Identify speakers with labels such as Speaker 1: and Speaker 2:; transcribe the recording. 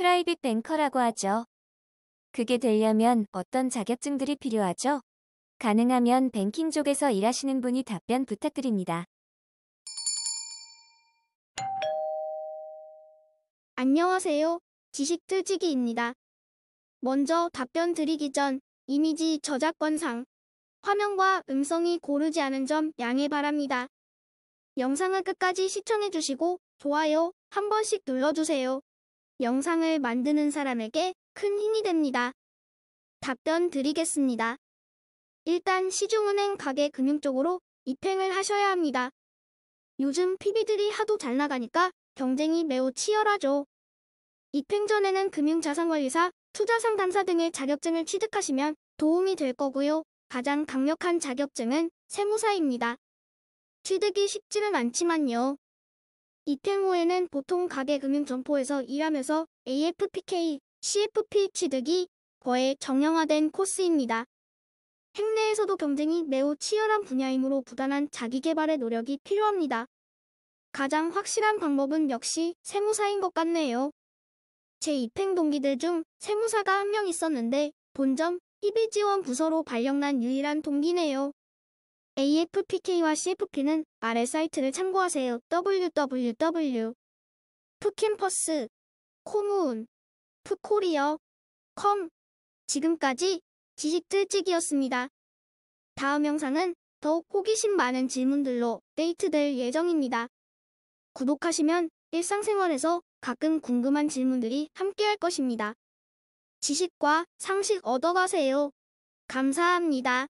Speaker 1: 프라이빗 뱅커라고 하죠. 그게 되려면 어떤 자격증들이 필요하죠? 가능하면 뱅킹 쪽에서 일하시는 분이 답변 부탁드립니다. 안녕하세요. 지식틀지기입니다. 먼저
Speaker 2: 답변 드리기 전 이미지 저작권상 화면과 음성이 고르지 않은 점 양해 바랍니다. 영상을 끝까지 시청해주시고 좋아요 한 번씩 눌러주세요. 영상을 만드는 사람에게 큰 힘이 됩니다. 답변 드리겠습니다. 일단 시중은행 가계 금융 쪽으로 입행을 하셔야 합니다. 요즘 PB들이 하도 잘 나가니까 경쟁이 매우 치열하죠. 입행 전에는 금융자산관리사, 투자상담사 등의 자격증을 취득하시면 도움이 될 거고요. 가장 강력한 자격증은 세무사입니다. 취득이 쉽지는 않지만요. 이틀 후에는 보통 가계 금융 점포에서 일하면서 AFPK, CFP 취득이 거의 정형화된 코스입니다. 행내에서도 경쟁이 매우 치열한 분야이므로 부단한 자기개발의 노력이 필요합니다. 가장 확실한 방법은 역시 세무사인 것 같네요. 제 입행 동기들 중 세무사가 한 명 있었는데 본점 희비지원 부서로 발령난 유일한 동기네요. AFPK와 CFP는 아래 사이트를 참고하세요. www. 푸캠퍼스 코무운 푸코리어 컴 지금까지 지식들찍이었습니다. 다음 영상은 더욱 호기심 많은 질문들로 데이트될 예정입니다. 구독하시면 일상생활에서 가끔 궁금한 질문들이 함께할 것입니다. 지식과 상식 얻어가세요. 감사합니다.